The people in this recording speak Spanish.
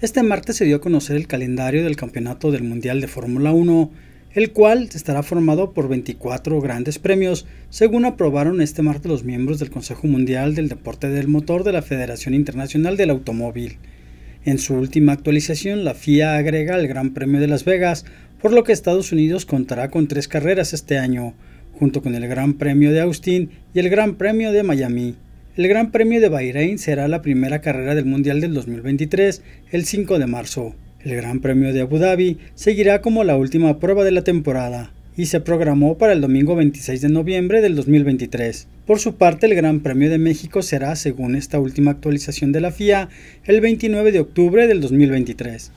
Este martes se dio a conocer el calendario del Campeonato del Mundial de Fórmula 1, el cual estará formado por 24 grandes premios, según aprobaron este martes los miembros del Consejo Mundial del Deporte del Motor de la Federación Internacional del Automóvil. En su última actualización, la FIA agrega el Gran Premio de Las Vegas, por lo que Estados Unidos contará con tres carreras este año, junto con el Gran Premio de Austin y el Gran Premio de Miami. El Gran Premio de Bahrein será la primera carrera del Mundial del 2023, el 5 de marzo. El Gran Premio de Abu Dhabi seguirá como la última prueba de la temporada y se programó para el domingo 26 de noviembre del 2023. Por su parte, el Gran Premio de México será, según esta última actualización de la FIA, el 29 de octubre del 2023.